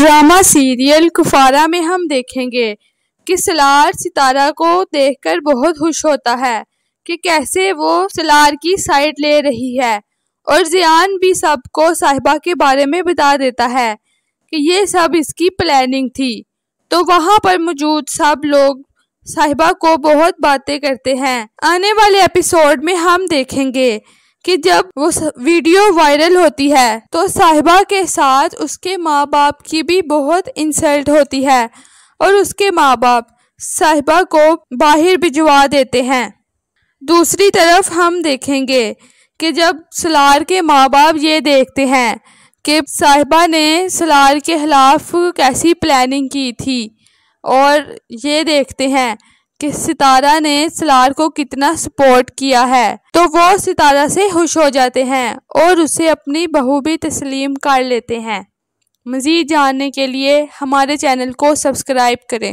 drama serial Kufra में हम देखेंगे कि सलार सितारा को देखकर बहुत खुश होता है कि कैसे वो सलार की साइड ले रही है और जियान भी सबको साहिबा के बारे में बता देता है कि ये सब इसकी प्लानिंग थी तो वहाँ पर मौजूद सब लोग साहिबा को बहुत बातें करते हैं आने वाले एपिसोड में हम देखेंगे कि जब वो वीडियो वायरल होती है तो साहिबा के साथ उसके माँ बाप की भी बहुत इंसल्ट होती है और उसके माँ बाप साहिबा को बाहर भिजवा देते हैं दूसरी तरफ हम देखेंगे कि जब सलार के माँ बाप ये देखते हैं कि साहिबा ने सलार के खिलाफ कैसी प्लानिंग की थी और ये देखते हैं कि सितारा ने सलार को कितना सपोर्ट किया है तो वो सितारा से खुश हो जाते हैं और उसे अपनी बहू भी तस्लीम कर लेते हैं मज़ीद जानने के लिए हमारे चैनल को सब्सक्राइब करें